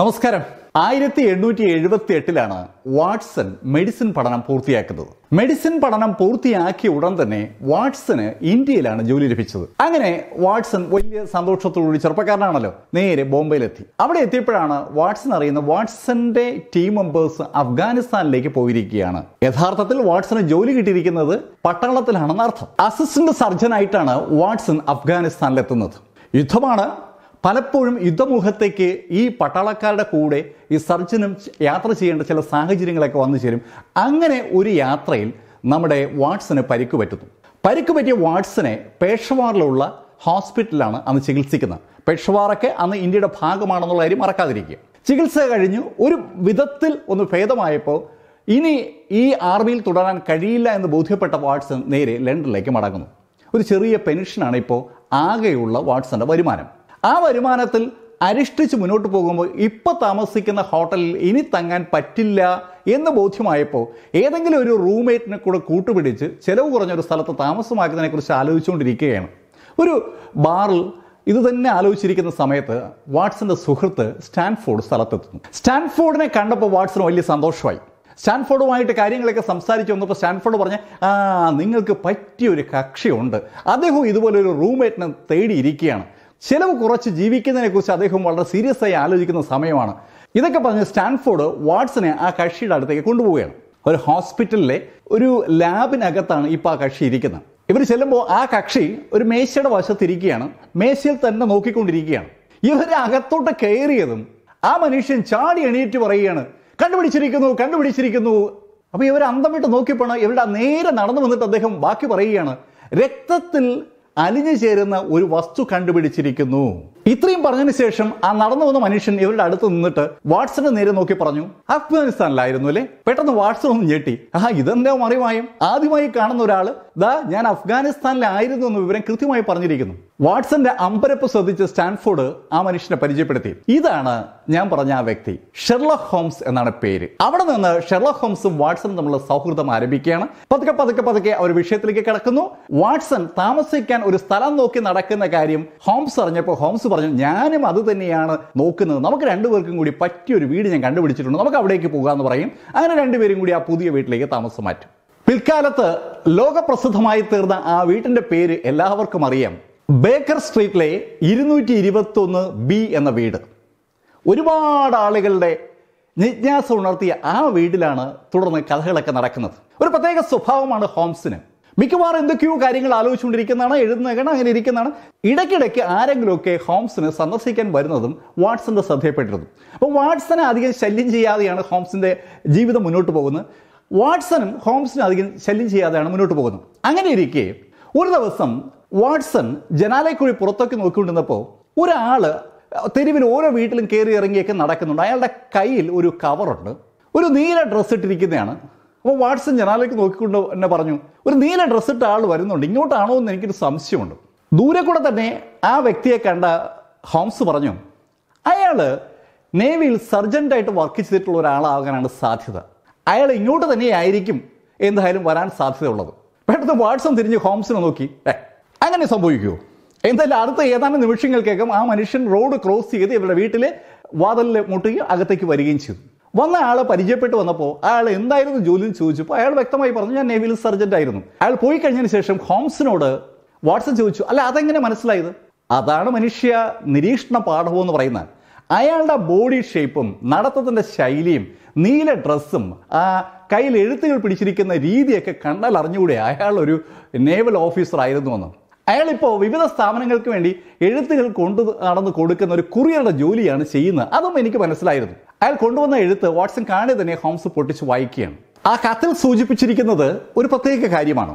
നമസ്കാരം ആയിരത്തി എണ്ണൂറ്റി എഴുപത്തി എട്ടിലാണ് വാട്സൺ മെഡിസിൻ പഠനം പൂർത്തിയാക്കുന്നത് മെഡിസിൻ പഠനം പൂർത്തിയാക്കിയ ഉടൻ തന്നെ വാട്സന് ഇന്ത്യയിലാണ് ജോലി ലഭിച്ചത് അങ്ങനെ വാട്സൺ വലിയ സന്തോഷത്തോടുകൂടി ചെറുപ്പക്കാരനാണല്ലോ നേരെ ബോംബെയിലെത്തി അവിടെ എത്തിയപ്പോഴാണ് വാട്സൺ അറിയുന്ന വാട്സന്റെ ടീം മെമ്പേഴ്സ് അഫ്ഗാനിസ്ഥാനിലേക്ക് പോയിരിക്കുകയാണ് യഥാർത്ഥത്തിൽ വാട്സന് ജോലി കിട്ടിയിരിക്കുന്നത് പട്ടാളത്തിലാണെന്ന് അർത്ഥം അസിസ്റ്റന്റ് സർജനായിട്ടാണ് വാട്സൺ അഫ്ഗാനിസ്ഥാനിലെത്തുന്നത് യുദ്ധമാണ് പലപ്പോഴും യുദ്ധമുഖത്തേക്ക് ഈ പട്ടാളക്കാരുടെ കൂടെ ഈ സർജനും യാത്ര ചെയ്യേണ്ട ചില സാഹചര്യങ്ങളൊക്കെ വന്നു ചേരും അങ്ങനെ ഒരു യാത്രയിൽ നമ്മുടെ വാട്സന് പരിക്ക് പറ്റുന്നു പരിക്ക് പറ്റിയ വാട്സനെ പേഷവാറിലുള്ള ഹോസ്പിറ്റലാണ് അന്ന് ചികിത്സിക്കുന്നത് പേഷവാറൊക്കെ അന്ന് ഇന്ത്യയുടെ ഭാഗമാണെന്നുള്ള കാര്യം മറക്കാതിരിക്കുക ചികിത്സ കഴിഞ്ഞു ഒരു വിധത്തിൽ ഒന്ന് ഭേദമായപ്പോൾ ഇനി ഈ ആർമിയിൽ തുടരാൻ കഴിയില്ല എന്ന് ബോധ്യപ്പെട്ട വാട്സൺ നേരെ ലണ്ടനിലേക്ക് മടങ്ങുന്നു ഒരു ചെറിയ പെൻഷനാണ് ഇപ്പോൾ ആകെയുള്ള വാട്സൻ്റെ വരുമാനം ആ വരുമാനത്തിൽ അരിഷ്ഠിച്ച് മുന്നോട്ട് പോകുമ്പോൾ ഇപ്പൊ താമസിക്കുന്ന ഹോട്ടലിൽ ഇനി തങ്ങാൻ പറ്റില്ല എന്ന് ബോധ്യമായപ്പോൾ ഏതെങ്കിലും ഒരു റൂംമേറ്റിനെ കൂടെ കൂട്ടുപിടിച്ച് ചിലവ് കുറഞ്ഞ ഒരു താമസമാക്കുന്നതിനെ കുറിച്ച് ആലോചിച്ചുകൊണ്ടിരിക്കുകയാണ് ഒരു ബാറിൽ ഇത് തന്നെ ആലോചിച്ചിരിക്കുന്ന സമയത്ത് വാട്സിന്റെ സുഹൃത്ത് സ്റ്റാൻഫോർഡ് സ്ഥലത്തെത്തുന്നു സ്റ്റാൻഫോർഡിനെ കണ്ടപ്പോൾ വാട്സിന് വലിയ സന്തോഷമായി സ്റ്റാൻഫോർഡുമായിട്ട് കാര്യങ്ങളൊക്കെ സംസാരിച്ച് വന്നപ്പോൾ സ്റ്റാൻഫോർഡ് പറഞ്ഞ ആ നിങ്ങൾക്ക് പറ്റിയൊരു കക്ഷിയുണ്ട് അദ്ദേഹം ഇതുപോലെ ഒരു റൂംമേറ്റിനെ തേടിയിരിക്കുകയാണ് ചിലവ് കുറച്ച് ജീവിക്കുന്നതിനെ കുറിച്ച് അദ്ദേഹം വളരെ സീരിയസ് ആയി ആലോചിക്കുന്ന സമയമാണ് ഇതൊക്കെ പറഞ്ഞ് സ്റ്റാൻഫോർഡ് വാട്സനെ ആ കക്ഷിയുടെ അടുത്തേക്ക് കൊണ്ടുപോവുകയാണ് ഒരു ഹോസ്പിറ്റലിലെ ഒരു ലാബിനകത്താണ് ഇപ്പൊ ആ കക്ഷി ഇരിക്കുന്നത് ഇവർ ചെല്ലുമ്പോൾ ആ കക്ഷി ഒരു മേശയുടെ വശത്തിരിക്കുകയാണ് മേശയിൽ തന്നെ നോക്കിക്കൊണ്ടിരിക്കുകയാണ് ഇവർ അകത്തോട്ട് കയറിയതും ആ മനുഷ്യൻ ചാടി എണീറ്റ് പറയുകയാണ് കണ്ടുപിടിച്ചിരിക്കുന്നു കണ്ടുപിടിച്ചിരിക്കുന്നു അപ്പോൾ ഇവർ അന്തം വിട്ട് നോക്കിയപ്പോഴാണ് ഇവരുടെ നേരെ നടന്നു വന്നിട്ട് അദ്ദേഹം ബാക്കി പറയുകയാണ് രക്തത്തിൽ അലിഞ്ഞു ചേരുന്ന ഒരു വസ്തു കണ്ടുപിടിച്ചിരിക്കുന്നു ഇത്രയും പറഞ്ഞതിന് ശേഷം ആ നടന്നു വന്ന മനുഷ്യൻ ഇവരുടെ അടുത്ത് നിന്നിട്ട് വാട്സന്റെ നേരെ നോക്കി പറഞ്ഞു അഫ്ഗാനിസ്ഥാനിലായിരുന്നു അല്ലേ പെട്ടെന്ന് വാട്സൺ ഒന്ന് ഞെട്ടി ആ ഇതെന്താ മറിമായും ആദ്യമായി കാണുന്ന ഒരാൾ ദാ ഞാൻ അഫ്ഗാനിസ്ഥാനിലായിരുന്നു എന്ന് വിവരം കൃത്യമായി പറഞ്ഞിരിക്കുന്നു വാട്സന്റെ അമ്പരപ്പ് ശ്രദ്ധിച്ച് സ്റ്റാൻഫോർഡ് ആ മനുഷ്യനെ പരിചയപ്പെടുത്തി ഇതാണ് ഞാൻ പറഞ്ഞ ആ വ്യക്തി ഷെർലക് ഹോംസ് എന്നാണ് പേര് അവിടെ നിന്ന് ഷെർലക് ഹോംസും വാട്സണും തമ്മിലുള്ള സൗഹൃദം ആരംഭിക്കുകയാണ് പതുക്കെ പതുക്കെ പതുക്കെ അവർ വിഷയത്തിലേക്ക് കിടക്കുന്നു വാട്സൺ താമസിക്കാൻ ഒരു സ്ഥലം നോക്കി നടക്കുന്ന കാര്യം ഹോംസ് അറിഞ്ഞപ്പോൾ ഹോംസ് പറഞ്ഞു ഞാനും അത് തന്നെയാണ് നോക്കുന്നത് നമുക്ക് രണ്ടുപേർക്കും കൂടി പറ്റിയൊരു വീട് ഞാൻ കണ്ടുപിടിച്ചിട്ടുണ്ട് നമുക്ക് അവിടേക്ക് പോകാമെന്ന് പറയും അങ്ങനെ രണ്ടുപേരും കൂടി ആ പുതിയ വീട്ടിലേക്ക് താമസം മാറ്റും പിൽക്കാലത്ത് ലോകപ്രസിദ്ധമായി തീർന്ന ആ വീട്ടിന്റെ പേര് എല്ലാവർക്കും അറിയാം ബേക്കർ സ്ട്രീറ്റിലെ ഇരുന്നൂറ്റി ഇരുപത്തൊന്ന് ബി എന്ന വീട് ഒരുപാട് ആളുകളുടെ ജിജ്ഞാസ ഉണർത്തിയ ആ വീട്ടിലാണ് തുടർന്ന് കഥകളൊക്കെ നടക്കുന്നത് ഒരു പ്രത്യേക സ്വഭാവമാണ് ഹോംസിന് മിക്കവാറും എന്തൊക്കെയോ കാര്യങ്ങൾ ആലോചിച്ചുകൊണ്ടിരിക്കുന്നതാണ് എഴുതുന്നതാണ് അങ്ങനെ ഇരിക്കുന്നതാണ് ഇടയ്ക്കിടയ്ക്ക് ആരെങ്കിലുമൊക്കെ ഹോംസിനെ സന്ദർശിക്കാൻ വരുന്നതും വാട്സന്റെ ശ്രദ്ധയപ്പെട്ടിരുന്നു അപ്പോൾ വാട്സനെ അധികം ശല്യം ചെയ്യാതെയാണ് ഹോംസിന്റെ ജീവിതം മുന്നോട്ട് പോകുന്നത് വാട്സനും ഹോംസിനും അധികം ശല്യം ചെയ്യാതെയാണ് മുന്നോട്ട് പോകുന്നത് അങ്ങനെ ഇരിക്കെ ഒരു ദിവസം വാട്സൺ ജനാലയക്കുഴി പുറത്തൊക്കെ നോക്കിക്കൊണ്ടിരുന്നപ്പോൾ ഒരാൾ തെരുവിൽ ഓരോ വീട്ടിലും കയറി ഇറങ്ങിയൊക്കെ നടക്കുന്നുണ്ട് അയാളുടെ കയ്യിൽ ഒരു കവറുണ്ട് ഒരു നീല ഡ്രസ്സ് ഇട്ടിരിക്കുന്നതാണ് അപ്പോൾ വാട്സൺ ജനാലേക്ക് നോക്കിക്കൊണ്ട് എന്നെ പറഞ്ഞു ഒരു നീല ഡ്രസ്സ് ഇട്ട ആൾ വരുന്നുണ്ട് ഇങ്ങോട്ടാണോ എന്ന് എനിക്കൊരു സംശയമുണ്ട് ദൂരെ കൂടെ തന്നെ ആ വ്യക്തിയെ കണ്ട ഹോംസ് പറഞ്ഞു അയാൾ നേവിയിൽ സർജൻ്റായിട്ട് വർക്ക് ചെയ്തിട്ടുള്ള ഒരാളാകാനാണ് സാധ്യത അയാൾ ഇങ്ങോട്ട് തന്നെ ആയിരിക്കും എന്തായാലും വരാൻ സാധ്യതയുള്ളത് പെട്ടെന്ന് വാട്സൺ തിരിഞ്ഞ് ഹോംസിനെ നോക്കി അങ്ങനെ സംഭവിക്കുമോ എന്തായാലും അടുത്ത ഏതാനും നിമിഷങ്ങൾക്കകം ആ മനുഷ്യൻ റോഡ് ക്രോസ് ചെയ്ത് ഇവരുടെ വീട്ടിലെ വാതിലിൽ മുട്ടുകയും അകത്തേക്ക് വരികയും ചെയ്തു വന്ന ആളെ പരിചയപ്പെട്ട് വന്നപ്പോൾ അയാൾ എന്തായിരുന്നു ജോലി ചോദിച്ചപ്പോൾ അയാൾ വ്യക്തമായി പറഞ്ഞു ഞാൻ നേവിയിൽ സർജൻ്റ് ആയിരുന്നു അയാൾ പോയി കഴിഞ്ഞതിന് ശേഷം ഹോംസിനോട് വാട്സപ്പ് ചോദിച്ചു അല്ല അതെങ്ങനെ മനസ്സിലായത് അതാണ് മനുഷ്യ നിരീക്ഷണ പാഠവും എന്ന് പറയുന്നത് അയാളുടെ ബോഡി ഷേപ്പും നടത്തത്തിൻ്റെ ശൈലിയും നീല ഡ്രസ്സും ആ കയ്യിൽ എഴുത്തുകൾ പിടിച്ചിരിക്കുന്ന രീതിയൊക്കെ കണ്ടാൽ അറിഞ്ഞുകൂടെ അയാൾ ഒരു നേവൽ ഓഫീസർ ആയിരുന്നു എന്ന് അയാളിപ്പോൾ വിവിധ സ്ഥാപനങ്ങൾക്ക് വേണ്ടി എഴുത്തുകൾ കൊണ്ടു നടന്ന് കൊടുക്കുന്ന ഒരു കുറിയറുടെ ജോലിയാണ് ചെയ്യുന്നത് അതും എനിക്ക് മനസ്സിലായിരുന്നു അയാൾ കൊണ്ടുവന്ന എഴുത്ത് വാട്സൺ കാണെ തന്നെ ഹോംസ് പൊട്ടിച്ച് വായിക്കുകയാണ് ആ കത്തിൽ സൂചിപ്പിച്ചിരിക്കുന്നത് ഒരു പ്രത്യേക കാര്യമാണ്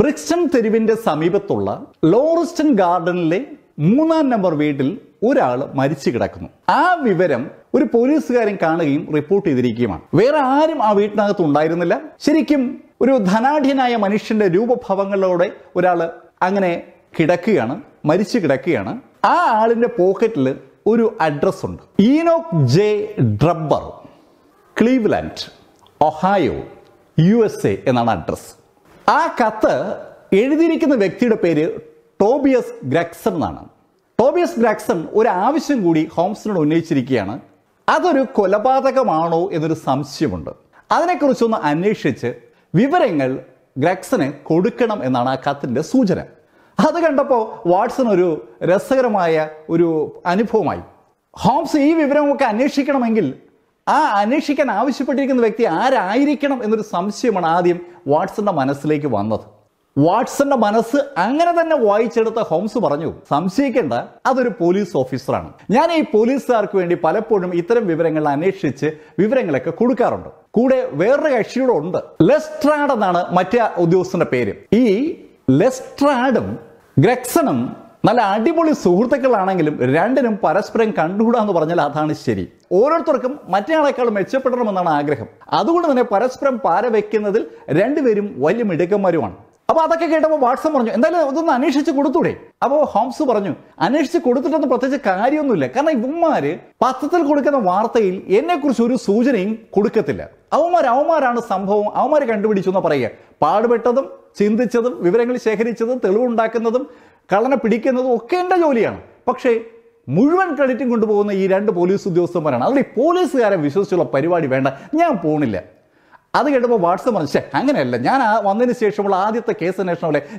ബ്രിക്സ്റ്റൺ തെരുവിന്റെ സമീപത്തുള്ള ലോറിസ്റ്റൺ ഗാർഡനിലെ മൂന്നാം നമ്പർ വീട്ടിൽ ഒരാൾ മരിച്ചു കിടക്കുന്നു ആ വിവരം ഒരു പോലീസുകാരൻ കാണുകയും റിപ്പോർട്ട് ചെയ്തിരിക്കുകയുമാണ് വേറെ ആരും ആ വീട്ടിനകത്ത് ഉണ്ടായിരുന്നില്ല ശരിക്കും ഒരു ധനാഢ്യനായ മനുഷ്യന്റെ രൂപഭാവങ്ങളോടെ ഒരാൾ അങ്ങനെ കിടക്കുകയാണ് മരിച്ചു കിടക്കുകയാണ് ആ ആളിന്റെ പോക്കറ്റിൽ ഒരു അഡ്രസ് ഉണ്ട് Enoch J Drebber Cleveland Ohio U S A എന്നാണ് അഡ്രസ് ആ കത്ത് എഴുതിയിരിക്കുന്ന വ്യക്തിയുടെ പേര് ടോബിയസ് ഗ്രാക്സൺ എന്നാണ് ടോബിയസ് ഗ്രാക്സൺ ഒരു ആവശ്യം കൂടി ഹോംസിനോട് ഉന്നയിച്ചിരിക്കുകയാണ് അതൊരു കൊലപാതകമാണോ എന്നൊരു സംശയമുണ്ട് അതിനെക്കുറിച്ചൊന്ന് അന്വേഷിച്ച് വിവരങ്ങൾ ഗ്രാക്സന് കൊടുക്കണം എന്നാണ് ആ കത്തിൻ്റെ സൂചന അത് കണ്ടപ്പോൾ വാട്സൺ ഒരു രസകരമായ ഒരു അനുഭവമായി ഹോംസ് ഈ വിവരമൊക്കെ അന്വേഷിക്കണമെങ്കിൽ ആ അന്വേഷിക്കാൻ ആവശ്യപ്പെട്ടിരിക്കുന്ന വ്യക്തി ആരായിരിക്കണം എന്നൊരു സംശയമാണ് ആദ്യം വാട്സന്റെ മനസ്സിലേക്ക് വന്നത് വാട്സന്റെ മനസ്സ് അങ്ങനെ തന്നെ വായിച്ചെടുത്ത ഹോംസ് പറഞ്ഞു സംശയിക്കേണ്ട അതൊരു പോലീസ് ഓഫീസറാണ് ഞാൻ ഈ പോലീസുകാർക്ക് വേണ്ടി പലപ്പോഴും ഇത്തരം വിവരങ്ങൾ അന്വേഷിച്ച് വിവരങ്ങളൊക്കെ കൊടുക്കാറുണ്ട് കൂടെ വേറൊരു കക്ഷിയുടെ ഉണ്ട് ലെസ്ട്രാഡ് എന്നാണ് മറ്റേ ഉദ്യോഗസ്ഥന്റെ പേര് ഈ ലെസ്ട്രാഡും ഗ്രെക്സണും നല്ല അടിപൊളി സുഹൃത്തുക്കളാണെങ്കിലും രണ്ടിനും പരസ്പരം കണ്ടുകൂടാ എന്ന് പറഞ്ഞാൽ അതാണ് ശരി ഓരോരുത്തർക്കും മറ്റേയാളെക്കാൾ മെച്ചപ്പെടണമെന്നാണ് ആഗ്രഹം അതുകൊണ്ട് തന്നെ പരസ്പരം പാര വയ്ക്കുന്നതിൽ രണ്ടുപേരും വലിയ മിടുക്കന്മാരുമാണ് അപ്പോൾ അതൊക്കെ കേട്ടപ്പോൾ വാട്സപ്പ് പറഞ്ഞു എന്തായാലും ഇതൊന്ന് അന്വേഷിച്ച് കൊടുത്തൂടെ അപ്പോൾ ഹോംസ് പറഞ്ഞു അന്വേഷിച്ച് കൊടുത്തിട്ടൊന്നും പ്രത്യേകിച്ച് കാര്യമൊന്നുമില്ല കാരണം ഇവന്മാര് പത്രത്തിൽ കൊടുക്കുന്ന വാർത്തയിൽ എന്നെക്കുറിച്ച് ഒരു സൂചനയും കൊടുക്കത്തില്ല അവന്മാർ അവന്മാരാണ് സംഭവം അവന്മാർ കണ്ടുപിടിച്ചു എന്ന് പറയുക പാടുപെട്ടതും ചിന്തിച്ചതും വിവരങ്ങൾ ശേഖരിച്ചതും തെളിവുണ്ടാക്കുന്നതും കള്ളനെ പിടിക്കുന്നതും ഒക്കെ എൻ്റെ ജോലിയാണ് പക്ഷേ മുഴുവൻ ക്രെഡിറ്റും കൊണ്ടുപോകുന്ന ഈ രണ്ട് പോലീസ് ഉദ്യോഗസ്ഥന്മാരാണ് അതിൽ പോലീസുകാരെ വിശ്വസിച്ചുള്ള പരിപാടി വേണ്ട ഞാൻ പോണില്ല അത് കേട്ടപ്പോൾ വാട്സപ്പ് പറഞ്ഞു ശേ അങ്ങനെയല്ല ഞാൻ ആ വന്നതിന് ശേഷമുള്ള ആദ്യത്തെ കേസ്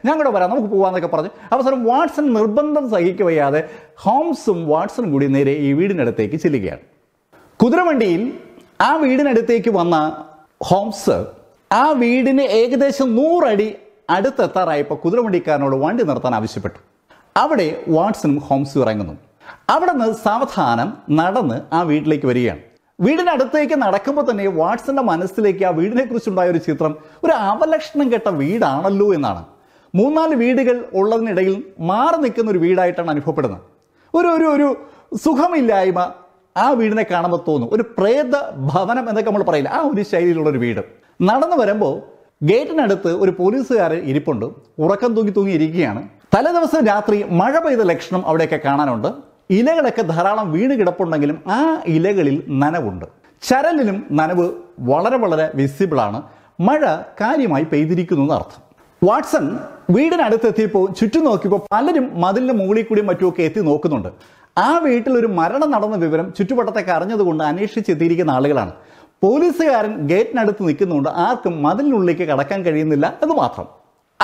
ഞാൻ കൂടെ വരാം നമുക്ക് പോകാമെന്നൊക്കെ പറഞ്ഞു അവസരം വാട്സൺ നിർബന്ധം സഹിക്കുകയാതെ ഹോംസും വാട്സണും കൂടി നേരെ ഈ വീടിനടുത്തേക്ക് ചെല്ലുകയാണ് കുതിരവണ്ടിയിൽ ആ വീടിനടുത്തേക്ക് വന്ന ഹോംസ് ആ വീടിന് ഏകദേശം നൂറടി അടുത്തെത്താറായപ്പോൾ കുതിരവണ്ടിക്കാരനോട് വണ്ടി നിർത്താൻ ആവശ്യപ്പെട്ടു അവിടെ വാട്സനും ഹോംസും ഇറങ്ങുന്നു അവിടെ നിന്ന് സാവധാനം നടന്ന് ആ വീട്ടിലേക്ക് വരികയാണ് വീടിനടുത്തേക്ക് നടക്കുമ്പോൾ തന്നെ വാട്സന്റെ മനസ്സിലേക്ക് ആ കുറിച്ചുണ്ടായ ഒരു ചിത്രം ഒരു അവലക്ഷണം കെട്ട വീടാണല്ലോ എന്നാണ് മൂന്നാല് വീടുകൾ ഉള്ളതിനിടയിൽ മാറി നിൽക്കുന്ന ഒരു വീടായിട്ടാണ് അനുഭവപ്പെടുന്നത് ഒരു ഒരു ഒരു സുഖമില്ലായ്മ ആ വീടിനെ കാണുമ്പോൾ തോന്നും ഒരു പ്രേത ഭവനം എന്നൊക്കെ നമ്മൾ പറയില്ല ആ ഒരു ശൈലിയിലുള്ള ഒരു വീട് നടന്നു വരുമ്പോൾ ഗേറ്റിനടുത്ത് ഒരു പോലീസുകാരൻ ഇരിപ്പുണ്ട് ഉറക്കം തൂങ്ങി തൂങ്ങി ഇരിക്കുകയാണ് തലേദിവസം രാത്രി മഴ പെയ്ത ലക്ഷണം അവിടെയൊക്കെ കാണാനുണ്ട് ഇലകളൊക്കെ ധാരാളം വീണ് കിടപ്പുണ്ടെങ്കിലും ആ ഇലകളിൽ നനവുണ്ട് ചരലിലും നനവ് വളരെ വളരെ വിസിബിളാണ് മഴ കാര്യമായി പെയ്തിരിക്കുന്നു എന്നർത്ഥം വാട്സൺ വീടിനടുത്തെത്തിയപ്പോൾ ചുറ്റും നോക്കിയപ്പോൾ പലരും മതിലിന് മുകളിൽ കൂടി മറ്റുമൊക്കെ എത്തി നോക്കുന്നുണ്ട് ആ വീട്ടിൽ ഒരു മരണം നടന്ന വിവരം ചുറ്റുവട്ടത്തേക്ക് അറിഞ്ഞതുകൊണ്ട് അന്വേഷിച്ചെത്തിയിരിക്കുന്ന ആളുകളാണ് പോലീസുകാരൻ ഗേറ്റിനടുത്ത് നിൽക്കുന്നതുകൊണ്ട് ആർക്കും മതിലിനുള്ളിലേക്ക് കടക്കാൻ കഴിയുന്നില്ല എന്ന് മാത്രം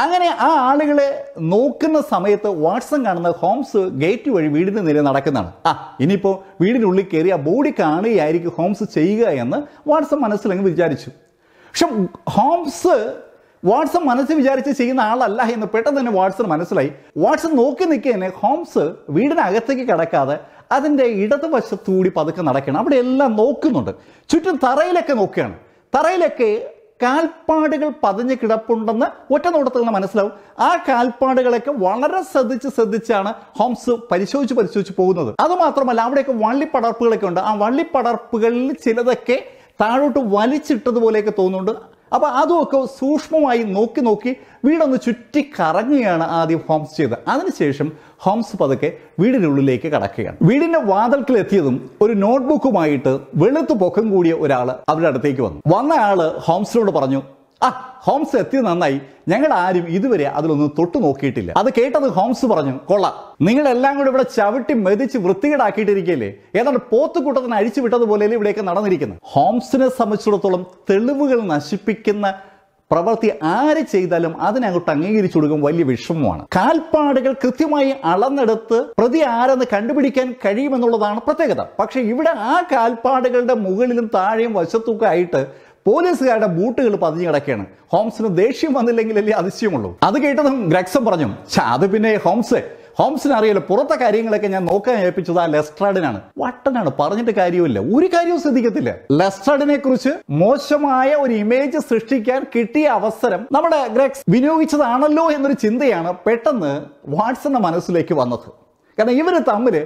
അങ്ങനെ ആ ആളുകളെ നോക്കുന്ന സമയത്ത് വാട്സൺ കാണുന്ന ഹോംസ് ഗേറ്റ് വഴി വീടിന് നേരെ നടക്കുന്നതാണ് ആ ഇനിയിപ്പോൾ വീടിനുള്ളിൽ കയറി ആ ബോഡി കാണുകയായിരിക്കും ഹോംസ് ചെയ്യുക എന്ന് വാട്സൺ മനസ്സിലങ്ങ് വിചാരിച്ചു പക്ഷെ ഹോംസ് വാട്സൺ മനസ്സിൽ വിചാരിച്ച് ചെയ്യുന്ന ആളല്ല എന്ന് പെട്ടെന്ന് തന്നെ വാട്സൺ മനസ്സിലായി വാട്സൺ നോക്കി നിൽക്കുക തന്നെ ഹോംസ് വീടിനകത്തേക്ക് കടക്കാതെ അതിൻ്റെ ഇടതുവശത്തുകൂടി പതുക്കെ നടക്കണം അവിടെ എല്ലാം നോക്കുന്നുണ്ട് ചുറ്റും തറയിലൊക്കെ നോക്കുകയാണ് തറയിലൊക്കെ കാൽപ്പാടുകൾ പതിഞ്ഞ് കിടപ്പുണ്ടെന്ന് ഒറ്റ നോട്ടത്തിൽ നിന്ന് മനസ്സിലാവും ആ കാൽപ്പാടുകളൊക്കെ വളരെ ശ്രദ്ധിച്ച് ശ്രദ്ധിച്ചാണ് ഹോംസ് പരിശോധിച്ച് പരിശോധിച്ച് പോകുന്നത് അതുമാത്രമല്ല അവിടെയൊക്കെ വള്ളിപ്പടർപ്പുകളൊക്കെ ഉണ്ട് ആ വള്ളിപ്പടർപ്പുകളിൽ ചിലതൊക്കെ താഴോട്ട് വലിച്ചിട്ടതുപോലെയൊക്കെ തോന്നുന്നുണ്ട് അപ്പോൾ അതുമൊക്കെ സൂക്ഷ്മമായി നോക്കി നോക്കി വീടൊന്ന് ചുറ്റി കറങ്ങുകയാണ് ആദ്യം ഹോംസ് ചെയ്തത് അതിനുശേഷം ഹോംസ് പതുക്കെ വീടിനുള്ളിലേക്ക് കടക്കുകയാണ് വീടിന്റെ വാതിൽക്കിൽ എത്തിയതും ഒരു നോട്ട്ബുക്കുമായിട്ട് വെളുത്തു പൊക്കം കൂടിയ ഒരാൾ അവരുടെ അടുത്തേക്ക് വന്നു വന്ന ആൾ ഹോംസിനോട് പറഞ്ഞു ആ ഹോംസ് എത്തിയത് നന്നായി ഞങ്ങൾ ആരും ഇതുവരെ അതിലൊന്നും തൊട്ടു നോക്കിയിട്ടില്ല അത് കേട്ടത് ഹോംസ് പറഞ്ഞു കൊള്ളാം എല്ലാം കൂടെ ഇവിടെ ചവിട്ടി മെതിച്ച് വൃത്തികേടാക്കിയിട്ടിരിക്കുകയല്ലേ ഏതാണ്ട് പോത്തുകൂട്ടത്തിന് അഴിച്ചു വിട്ടതുപോലെ ഇവിടെയൊക്കെ നടന്നിരിക്കുന്നത് ഹോംസിനെ സംബന്ധിച്ചിടത്തോളം തെളിവുകൾ നശിപ്പിക്കുന്ന പ്രവൃത്തി ആര് ചെയ്താലും അതിനങ്ങോട്ട് അംഗീകരിച്ചു കൊടുക്കും വലിയ വിഷമമാണ് കാൽപ്പാടുകൾ കൃത്യമായി അളന്നെടുത്ത് പ്രതി ആരെന്ന് കണ്ടുപിടിക്കാൻ കഴിയുമെന്നുള്ളതാണ് പ്രത്യേകത പക്ഷേ ഇവിടെ ആ കാൽപ്പാടുകളുടെ മുകളിലും താഴെയും വശത്തൊക്കെ ആയിട്ട് പോലീസുകാരുടെ ബൂട്ടുകൾ പതിഞ്ഞു കിടക്കുകയാണ് ഹോംസിന് ദേഷ്യം വന്നില്ലെങ്കിലല്ലേ അതിശയമുള്ളൂ അത് കേട്ടതും ഗ്രെക്സം പറഞ്ഞു അത് പിന്നെ ഹോംസ് ഹോംസിന് അറിയില്ല പുറത്തെ കാര്യങ്ങളൊക്കെ ഞാൻ നോക്കാൻ ഏൽപ്പിച്ചത് ആ ലെസ്ട്രാഡിനാണ് വട്ടനാണ് പറഞ്ഞിട്ട് കാര്യമില്ല ഒരു കാര്യവും ശ്രദ്ധിക്കത്തില്ല ലെസ്ട്രാഡിനെ കുറിച്ച് മോശമായ ഒരു ഇമേജ് സൃഷ്ടിക്കാൻ കിട്ടിയ അവസരം നമ്മുടെ ഗ്രക്സ് വിനിയോഗിച്ചതാണല്ലോ എന്നൊരു ചിന്തയാണ് പെട്ടെന്ന് വാട്സന്റെ മനസ്സിലേക്ക് വന്നത് കാരണം ഇവര് തമ്മിൽ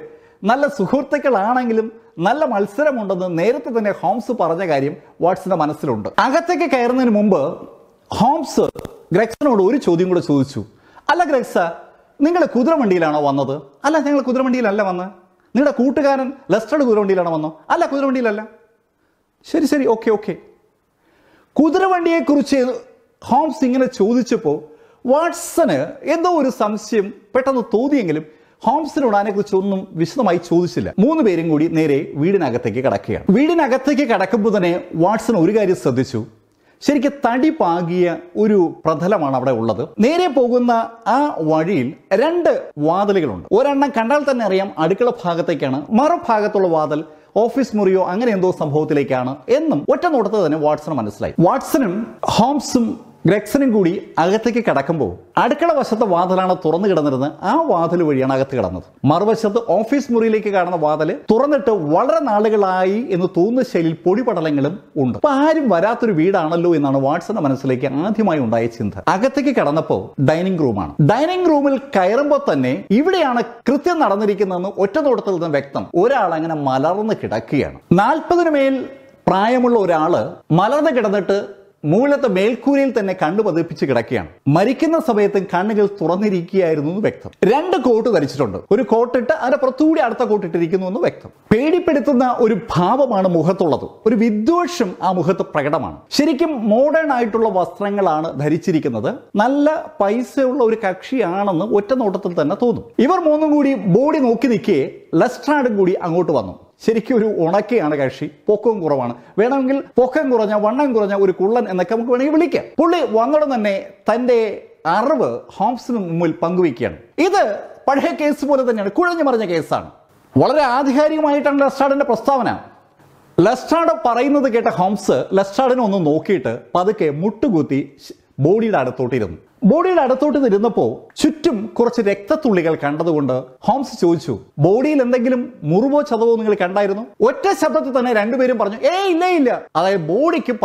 നല്ല സുഹൃത്തുക്കളാണെങ്കിലും നല്ല മത്സരമുണ്ടെന്ന് നേരത്തെ തന്നെ ഹോംസ് പറഞ്ഞ കാര്യം വാട്സിന്റെ മനസ്സിലുണ്ട് അകത്തേക്ക് കയറുന്നതിന് മുമ്പ് ഹോംസ് ഗ്രെക്സനോട് ഒരു ചോദ്യം കൂടെ ചോദിച്ചു അല്ല ഗ്രെക്സ നിങ്ങൾ കുതിരവണ്ടിയിലാണോ വന്നത് അല്ല ഞങ്ങൾ കുതിരവണ്ടിയിലല്ല വന്നത് നിങ്ങളുടെ കൂട്ടുകാരൻ ലെസ്റ്ററുടെ കുതിരവണ്ടിയിലാണോ വന്നോ അല്ല കുതിരവണ്ടിയിലല്ല ശരി ശരി ഓക്കെ ഓക്കെ കുതിരവണ്ടിയെക്കുറിച്ച് ഹോംസ് ഇങ്ങനെ ചോദിച്ചപ്പോൾ വാട്സന് എന്തോ ഒരു സംശയം പെട്ടെന്ന് തോന്നിയെങ്കിലും ഹോംസ് ഉടാനെ കുറിച്ച് ഒന്നും വിശദമായി ചോദിച്ചില്ല മൂന്ന് പേരും കൂടി നേരെ വീടിനകത്തേക്ക് കടക്കുകയാണ് വീടിനകത്തേക്ക് കടക്കുമ്പോൾ തന്നെ വാട്സൺ ഒരു കാര്യം ശ്രദ്ധിച്ചു ശരിക്കും തടി പാകിയ ഒരു പ്രതലമാണ് അവിടെ ഉള്ളത് നേരെ പോകുന്ന ആ വഴിയിൽ രണ്ട് വാതിലുകളുണ്ട് ഒരെണ്ണം കണ്ടാൽ തന്നെ അറിയാം അടുക്കള ഭാഗത്തേക്കാണ് മറുഭാഗത്തുള്ള വാതിൽ ഓഫീസ് മുറിയോ അങ്ങനെ എന്തോ സംഭവത്തിലേക്കാണ് എന്നും ഒറ്റ നോട്ടത്തിൽ തന്നെ വാട്സൺ മനസ്സിലായി വാട്സണും ഹോംസും ഗ്രെക്സനും കൂടി അകത്തേക്ക് കിടക്കുമ്പോൾ അടുക്കള വശത്തെ വാതിലാണ് തുറന്നു കിടന്നിരുന്നത് ആ വാതിൽ വഴിയാണ് അകത്ത് കിടന്നത് മറുവശത്ത് ഓഫീസ് മുറിയിലേക്ക് കാണുന്ന വാതിൽ തുറന്നിട്ട് വളരെ നാളുകളായി എന്ന് തോന്നുന്ന ശൈലിയിൽ പൊടിപടലങ്ങളും ഉണ്ട് അപ്പൊ ആരും വരാത്തൊരു വീടാണല്ലോ എന്നാണ് വാട്സന്റെ മനസ്സിലേക്ക് ആദ്യമായി ഉണ്ടായ ചിന്ത അകത്തേക്ക് കടന്നപ്പോൾ ഡൈനിങ് റൂമാണ് ഡൈനിങ് റൂമിൽ കയറുമ്പോൾ തന്നെ ഇവിടെയാണ് കൃത്യം നടന്നിരിക്കുന്നതെന്ന് ഒറ്റ നോട്ടത്തിൽ നിന്ന് വ്യക്തം ഒരാൾ അങ്ങനെ മലർന്ന് കിടക്കുകയാണ് നാൽപ്പതിനു മേൽ പ്രായമുള്ള ഒരാൾ മലർന്ന് കിടന്നിട്ട് മൂലത്തെ മേൽക്കൂരയിൽ തന്നെ കണ്ണു പതിപ്പിച്ച് കിടക്കുകയാണ് മരിക്കുന്ന സമയത്തും കണ്ണുകൾ തുറന്നിരിക്കുകയായിരുന്നു എന്ന് വ്യക്തം രണ്ട് കോട്ട് ധരിച്ചിട്ടുണ്ട് ഒരു കോട്ടിട്ട് അതിന്റെ പുറത്തുകൂടി അടുത്ത കോട്ടിട്ടിരിക്കുന്നു എന്ന് വ്യക്തം പേടിപ്പെടുത്തുന്ന ഒരു ഭാവമാണ് മുഖത്തുള്ളത് ഒരു വിദ്വേഷം ആ മുഖത്ത് പ്രകടമാണ് ശരിക്കും മോഡേൺ ആയിട്ടുള്ള വസ്ത്രങ്ങളാണ് ധരിച്ചിരിക്കുന്നത് നല്ല പൈസയുള്ള ഒരു കക്ഷിയാണെന്ന് ഒറ്റ നോട്ടത്തിൽ തന്നെ തോന്നും ഇവർ മൂന്നും കൂടി ബോഡി നോക്കി നിൽക്കേ ലസ്ട്രാഡും കൂടി അങ്ങോട്ട് വന്നു ശരിക്കും ഒരു ഉണക്കയാണ് കക്ഷി പൊക്കവും കുറവാണ് വേണമെങ്കിൽ പൊക്കം കുറഞ്ഞ വണ്ണം കുറഞ്ഞ ഒരു കുള്ളൻ എന്നൊക്കെ നമുക്ക് വേണമെങ്കിൽ വിളിക്കാം പുള്ളി വന്നിടം തന്നെ തൻ്റെ അറിവ് ഹോംസിന് മുമ്പിൽ പങ്കുവയ്ക്കുകയാണ് ഇത് പഴയ കേസ് പോലെ തന്നെയാണ് കുഴഞ്ഞു മറിഞ്ഞ കേസാണ് വളരെ ആധികാരികമായിട്ടാണ് ലസ്റ്റാർഡിൻ്റെ പ്രസ്താവന ലസ്റ്റാർഡ് പറയുന്നത് കേട്ട ഹോംസ് ലസ്റ്റാർഡിനെ ഒന്ന് നോക്കിയിട്ട് പതുക്കെ മുട്ടുകുത്തി ബോഡിയുടെ അടുത്തോട്ടിരുന്നു ബോഡിയുടെ അടുത്തോട്ട് തിരുന്നപ്പോ ചുറ്റും കുറച്ച് രക്തത്തുള്ളികൾ കണ്ടതുകൊണ്ട് ഹോംസ് ചോദിച്ചു ബോഡിയിൽ എന്തെങ്കിലും മുറിവോ ചതവോ നിങ്ങൾ കണ്ടായിരുന്നു ഒറ്റ ശബ്ദത്തിൽ തന്നെ രണ്ടുപേരും പറഞ്ഞു ഏ ഇല്ല ഇല്ല അതായത് ബോഡിക്ക്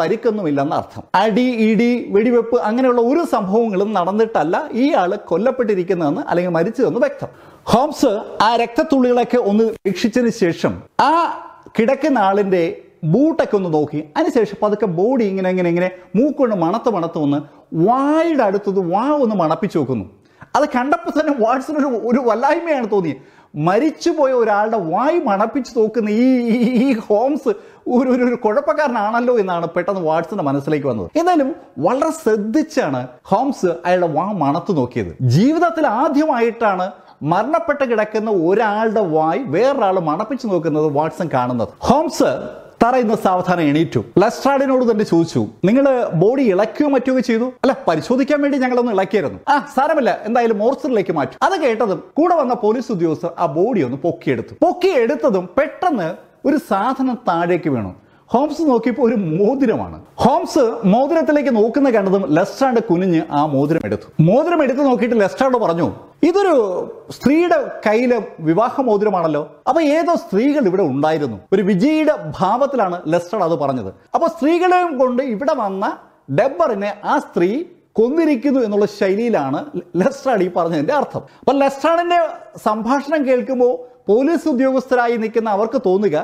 ഇല്ലെന്ന അർത്ഥം അടി ഇടി വെടിവെപ്പ് അങ്ങനെയുള്ള ഒരു സംഭവങ്ങളും നടന്നിട്ടല്ല ഈ ആള് കൊല്ലപ്പെട്ടിരിക്കുന്നതെന്ന് അല്ലെങ്കിൽ മരിച്ചതെന്ന് വ്യക്തം ഹോംസ് ആ രക്തത്തുള്ളികളൊക്കെ ഒന്ന് വീക്ഷിച്ചതിന് ശേഷം ആ കിടക്കുന്ന ആളിന്റെ ബൂട്ടൊക്കെ ഒന്ന് നോക്കി അതിനുശേഷം പതുക്കെ ബോഡി ഇങ്ങനെ ഇങ്ങനെ ഇങ്ങനെ മൂക്കൊണ്ട് മണത്ത് മണത്ത് ഒന്ന് വായുടെ അടുത്തത് വാ ഒന്ന് മണപ്പിച്ചു നോക്കുന്നു അത് കണ്ടപ്പോൾ തന്നെ വാട്സിന് ഒരു വല്ലായ്മയാണ് തോന്നിയത് മരിച്ചുപോയ ഒരാളുടെ വായു മണപ്പിച്ച് നോക്കുന്ന ഈ ഈ ഹോംസ് ഒരു ഒരു ഒരു കുഴപ്പക്കാരനാണല്ലോ എന്നാണ് പെട്ടെന്ന് വാട്സിന്റെ മനസ്സിലേക്ക് വന്നത് എന്നാലും വളരെ ശ്രദ്ധിച്ചാണ് ഹോംസ് അയാളുടെ വാ മണത്ത് നോക്കിയത് ജീവിതത്തിൽ ആദ്യമായിട്ടാണ് മരണപ്പെട്ട് കിടക്കുന്ന ഒരാളുടെ വായ് വേറൊരാൾ മണപ്പിച്ച് നോക്കുന്നത് വാട്സൺ കാണുന്നത് ഹോംസ് തറ ഇന്ന് സാവധാനം എണീറ്റു ലസ്ട്രാഡിനോട് തന്നെ ചോദിച്ചു നിങ്ങൾ ബോഡി ഇളക്കുകയോ മറ്റുകയോ ചെയ്തു അല്ല പരിശോധിക്കാൻ വേണ്ടി ഞങ്ങളൊന്ന് ഇളക്കിയായിരുന്നു ആ സാരമില്ല എന്തായാലും മോർച്ചറിലേക്ക് മാറ്റും അത് കേട്ടതും കൂടെ വന്ന പോലീസ് ഉദ്യോഗസ്ഥർ ആ ബോഡി ഒന്ന് പൊക്കിയെടുത്തു പൊക്കിയെടുത്തതും പെട്ടെന്ന് ഒരു സാധനം താഴേക്ക് വീണു ഹോംസ് നോക്കിയപ്പോൾ ഒരു മോതിരമാണ് ഹോംസ് മോതിരത്തിലേക്ക് നോക്കുന്ന കണ്ടതും ലെസ്റ്റാണ്ട് കുനിഞ്ഞ് ആ മോതിരം എടുത്തു മോതിരം എടുത്തു നോക്കിയിട്ട് ലെസ്റ്റാണ്ട് പറഞ്ഞു ഇതൊരു സ്ത്രീയുടെ കയ്യിലെ വിവാഹ മോതിരമാണല്ലോ അപ്പൊ ഏതോ സ്ത്രീകൾ ഇവിടെ ഉണ്ടായിരുന്നു ഒരു വിജയിയുടെ ഭാവത്തിലാണ് ലെസ്റ്റർ അത് പറഞ്ഞത് അപ്പൊ സ്ത്രീകളെയും കൊണ്ട് ഇവിടെ വന്ന ഡെബറിനെ ആ സ്ത്രീ കൊന്നിരിക്കുന്നു എന്നുള്ള ശൈലിയിലാണ് ലെസ്റ്റാഡ് ഈ പറഞ്ഞതിന്റെ അർത്ഥം അപ്പൊ ലെസ്റ്റാഡിന്റെ സംഭാഷണം കേൾക്കുമ്പോൾ പോലീസ് ഉദ്യോഗസ്ഥരായി നിൽക്കുന്ന അവർക്ക് തോന്നുക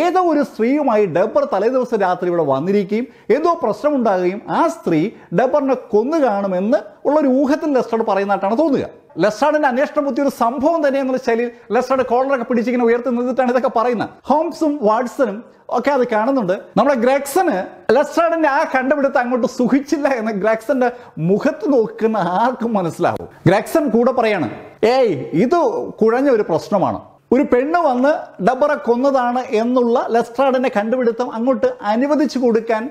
ഏതോ ഒരു സ്ത്രീയുമായി ഡബ്ബർ തലേദിവസം രാത്രി ഇവിടെ വന്നിരിക്കുകയും ഏതോ പ്രശ്നമുണ്ടാകുകയും ആ സ്ത്രീ ഡബ്ബറിനെ കൊന്നു കാണുമെന്ന് ഉള്ളൊരു ഊഹത്തിൽ ലെസ്റ്റർ പറയുന്നതായിട്ടാണ് തോന്നുക ലസാഡിന്റെ അന്വേഷണം ബുദ്ധി ഒരു സംഭവം തന്നെ എന്നുള്ള ശൈലിയിൽ ലസാഡ് കോളറൊക്കെ പിടിച്ചിങ്ങനെ ഉയർത്തി നിന്നിട്ടാണ് ഇതൊക്കെ പറയുന്നത് ഹോംസും വാട്സനും ഒക്കെ അത് കാണുന്നുണ്ട് നമ്മുടെ ഗ്രാക്സന് ലസാഡിന്റെ ആ കണ്ടുപിടുത്തം അങ്ങോട്ട് സുഖിച്ചില്ല എന്ന് ഗ്രാക്സന്റെ മുഖത്ത് നോക്കുന്ന ആർക്കും മനസ്സിലാവും ഗ്രാക്സൺ കൂടെ പറയാണ് ഏയ് ഇത് കുഴഞ്ഞ ഒരു പ്രശ്നമാണ് ഒരു പെണ്ണ് വന്ന് ഡബറ കൊന്നതാണ് എന്നുള്ള ലെസ്ട്രാഡിന്റെ കണ്ടുപിടുത്തം അങ്ങോട്ട് അനുവദിച്ചു കൊടുക്കാൻ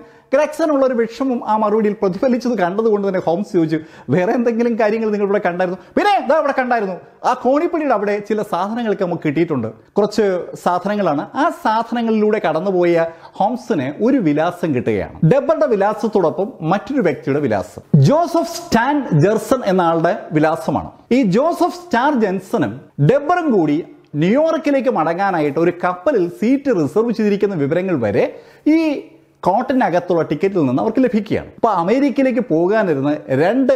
ഉള്ള ഒരു വിഷമം ആ മറുപടിയിൽ പ്രതിഫലിച്ചത് കണ്ടതുകൊണ്ട് തന്നെ ഹോംസ് ചോദിച്ചു വേറെ എന്തെങ്കിലും കാര്യങ്ങൾ നിങ്ങൾ ഇവിടെ കണ്ടായിരുന്നു പിന്നെ ഇതാ അവിടെ കണ്ടായിരുന്നു ആ കോണിപ്പടിയുടെ അവിടെ ചില സാധനങ്ങളൊക്കെ നമുക്ക് കിട്ടിയിട്ടുണ്ട് കുറച്ച് സാധനങ്ങളാണ് ആ സാധനങ്ങളിലൂടെ കടന്നുപോയ ഹോംസിന് ഒരു വിലാസം കിട്ടുകയാണ് ഡബ്ബറുടെ വിലാസത്തോടൊപ്പം മറ്റൊരു വ്യക്തിയുടെ വിലാസം ജോസഫ് സ്റ്റാൻ ജെർസൺ എന്ന ആളുടെ വിലാസമാണ് ഈ ജോസഫ് സ്റ്റാർ ജെൻസണും ഡെബറും കൂടി ന്യൂയോർക്കിലേക്ക് മടങ്ങാനായിട്ട് ഒരു കപ്പലിൽ സീറ്റ് റിസർവ് ചെയ്തിരിക്കുന്ന വിവരങ്ങൾ വരെ ഈ കോട്ടനകത്തുള്ള ടിക്കറ്റിൽ നിന്ന് അവർക്ക് ലഭിക്കുകയാണ് അപ്പോൾ അമേരിക്കയിലേക്ക് പോകാനിരുന്ന് രണ്ട്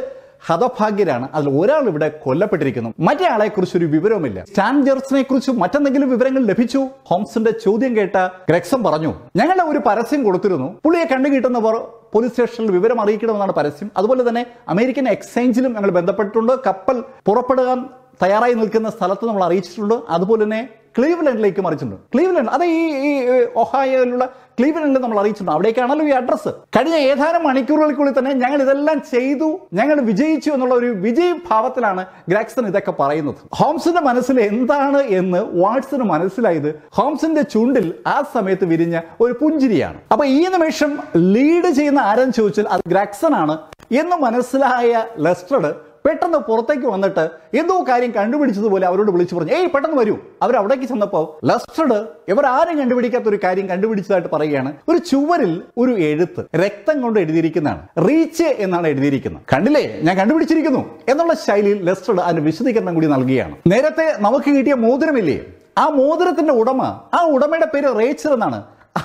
ഹതഭാഗ്യരാണ് അതിൽ ഒരാൾ ഇവിടെ കൊല്ലപ്പെട്ടിരിക്കുന്നു മറ്റേ കുറിച്ച് ഒരു വിവരവുമില്ല സ്റ്റാൻ ജെർസിനെ കുറിച്ച് മറ്റെന്തെങ്കിലും വിവരങ്ങൾ ലഭിച്ചു ഹോംസിന്റെ ചോദ്യം കേട്ട ഗ്രെക്സം പറഞ്ഞു ഞങ്ങളുടെ ഒരു പരസ്യം കൊടുത്തിരുന്നു പുള്ളിയെ കണ്ടു കിട്ടുന്നവർ പോലീസ് സ്റ്റേഷനിൽ വിവരം അറിയിക്കണമെന്നാണ് പരസ്യം അതുപോലെ തന്നെ അമേരിക്കൻ എക്സ്ചേഞ്ചിലും ഞങ്ങൾ ബന്ധപ്പെട്ടിട്ടുണ്ട് കപ്പൽ പുറപ്പെടാൻ തയ്യാറായി നിൽക്കുന്ന സ്ഥലത്ത് നമ്മൾ അറിയിച്ചിട്ടുണ്ട് അതുപോലെ തന്നെ ക്ലീവ്ലൻഡിലേക്ക് മറിച്ചിട്ടുണ്ട് ക്ലീവ്ലൻഡ് ഈ ഈ ഒഹായോയിലുള്ള ക്ലീവലൻഡിൽ നമ്മൾ അറിയിച്ചത് അവിടേക്കാണല്ലോ ഈ അഡ്രസ്സ് കഴിഞ്ഞ ഏതാനും മണിക്കൂറുകൾക്കുള്ളിൽ തന്നെ ഞങ്ങൾ ഇതെല്ലാം ചെയ്തു ഞങ്ങൾ വിജയിച്ചു എന്നുള്ള ഒരു വിജയഭാവത്തിലാണ് ഗ്രാക്സൺ ഇതൊക്കെ പറയുന്നത് ഹോംസിന്റെ മനസ്സിൽ എന്താണ് എന്ന് വാട്സിന് മനസ്സിലായത് ഹോംസിന്റെ ചുണ്ടിൽ ആ സമയത്ത് വിരിഞ്ഞ ഒരു പുഞ്ചിരിയാണ് അപ്പൊ ഈ നിമിഷം ലീഡ് ചെയ്യുന്ന ആരെന്ന് ചോദിച്ചാൽ അത് ഗ്രാക്സൺ ആണ് എന്ന് മനസ്സിലായ ലെസ്റ്റഡ് പെട്ടെന്ന് പുറത്തേക്ക് വന്നിട്ട് എന്തോ കാര്യം കണ്ടുപിടിച്ചതുപോലെ അവരോട് വിളിച്ചു പറഞ്ഞു ഏയ് പെട്ടെന്ന് വരൂ അവർ അവിടേക്ക് ചെന്നപ്പോ ലസ്റ്റഡ് ഇവർ ആരും കണ്ടുപിടിക്കാത്ത ഒരു കാര്യം കണ്ടുപിടിച്ചതായിട്ട് പറയുകയാണ് ഒരു ചുവരിൽ ഒരു എഴുത്ത് രക്തം കൊണ്ട് എഴുതിയിരിക്കുന്നതാണ് റീച്ച് എന്നാണ് എഴുതിയിരിക്കുന്നത് കണ്ടില്ലേ ഞാൻ കണ്ടുപിടിച്ചിരിക്കുന്നു എന്നുള്ള ശൈലിയിൽ ലസ്റ്റഡ് അതിന് വിശദീകരണം കൂടി നൽകുകയാണ് നേരത്തെ നമുക്ക് കിട്ടിയ മോതിരമില്ലേ ആ മോതിരത്തിന്റെ ഉടമ ആ ഉടമയുടെ പേര് റേച്ചർ എന്നാണ്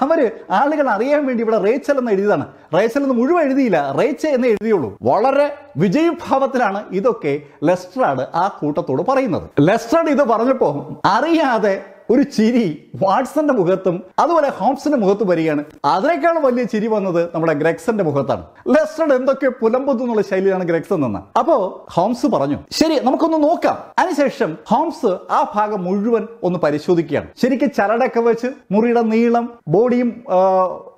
അവർ ആളുകൾ അറിയാൻ വേണ്ടി ഇവിടെ റേച്ചൽ എന്ന് എഴുതിയതാണ് റേച്ചൽ എന്ന് മുഴുവൻ എഴുതിയില്ല റേച്ച എന്ന് എഴുതിയുള്ളൂ വളരെ വിജയഭാവത്തിലാണ് ഇതൊക്കെ ലെസ്റ്ററാണ് ആ കൂട്ടത്തോട് പറയുന്നത് ലെസ്റ്റർ ഇത് പറഞ്ഞപ്പോൾ അറിയാതെ ഒരു ചിരി വാട്സന്റെ മുഖത്തും അതുപോലെ ഹോംസിന്റെ മുഖത്തും വരികയാണ് അതിനേക്കാൾ വലിയ ചിരി വന്നത് നമ്മുടെ ഗ്രെക്സന്റെ മുഖത്താണ് ലെസ്റ്റഡ് എന്തൊക്കെ പുലമ്പത്തു എന്നുള്ള ശൈലിയാണ് ഗ്രെക്സൺ നിന്ന് അപ്പോ ഹോംസ് പറഞ്ഞു ശരി നമുക്കൊന്ന് നോക്കാം അതിനുശേഷം ഹോംസ് ആ ഭാഗം മുഴുവൻ ഒന്ന് പരിശോധിക്കുകയാണ് ശരിക്കും ചരടൊക്കെ വെച്ച് മുറിയുടെ നീളം ബോഡിയും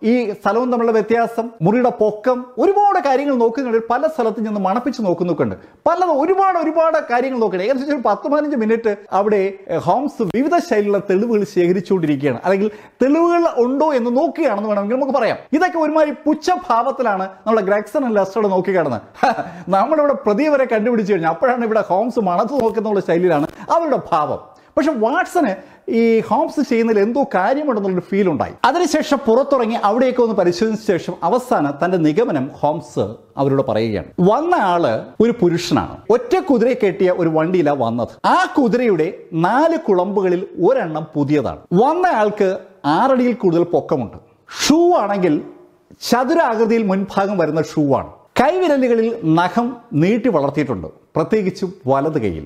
ഈ സ്ഥലവും തമ്മിലുള്ള വ്യത്യാസം മുറിയുടെ പൊക്കം ഒരുപാട് കാര്യങ്ങൾ നോക്കുന്നുണ്ട് പല സ്ഥലത്തും നിന്ന് മണപ്പിച്ച് നോക്കുന്നൊക്കെയുണ്ട് പല ഒരുപാട് ഒരുപാട് കാര്യങ്ങൾ നോക്കണം ഏകദേശം ഒരു പത്ത് പതിനഞ്ച് മിനിറ്റ് അവിടെ ഹോംസ് വിവിധ ശൈലിയിലുള്ള തെളിവുകൾ ശേഖരിച്ചുകൊണ്ടിരിക്കുകയാണ് അല്ലെങ്കിൽ തെളിവുകൾ ഉണ്ടോ എന്ന് നോക്കുകയാണെന്ന് വേണമെങ്കിൽ നമുക്ക് പറയാം ഇതൊക്കെ ഒരുമാതിരി പുച്ഛഭാവത്തിലാണ് നമ്മുടെ ഗ്രാക്സൺ ലസ്റ്റോടെ നോക്കി കിടന്ന് നമ്മളിവിടെ പ്രതിയെ വരെ കണ്ടുപിടിച്ചു കഴിഞ്ഞാൽ അപ്പോഴാണ് ഇവിടെ ഹോംസ് മണത്ത് നോക്കുന്ന ശൈലിയിലാണ് അവരുടെ ഭാവം പക്ഷെ വാട്സന് ഈ ഹോംസ് ചെയ്യുന്നതിൽ എന്തോ കാര്യമുണ്ടെന്നുള്ളൊരു ഫീൽ ഉണ്ടായി അതിനുശേഷം പുറത്തിറങ്ങി അവിടെയൊക്കെ ഒന്ന് പരിശോധിച്ച ശേഷം അവസാനം തന്റെ നിഗമനം ഹോംസ് അവരോട് പറയുകയാണ് വന്ന ആള് ഒരു പുരുഷനാണ് ഒറ്റ കുതിരയെ കെട്ടിയ ഒരു വണ്ടിയിലാണ് വന്നത് ആ കുതിരയുടെ നാല് കുളമ്പുകളിൽ ഒരെണ്ണം പുതിയതാണ് വന്ന ആൾക്ക് ആറടിയിൽ കൂടുതൽ പൊക്കമുണ്ട് ഷൂ ആണെങ്കിൽ ചതുരാകൃതിയിൽ മുൻഭാഗം വരുന്ന ഷൂ ആണ് കൈവിരലുകളിൽ നഖം നീട്ടി വളർത്തിയിട്ടുണ്ട് പ്രത്യേകിച്ചും വലത് കൈയിൽ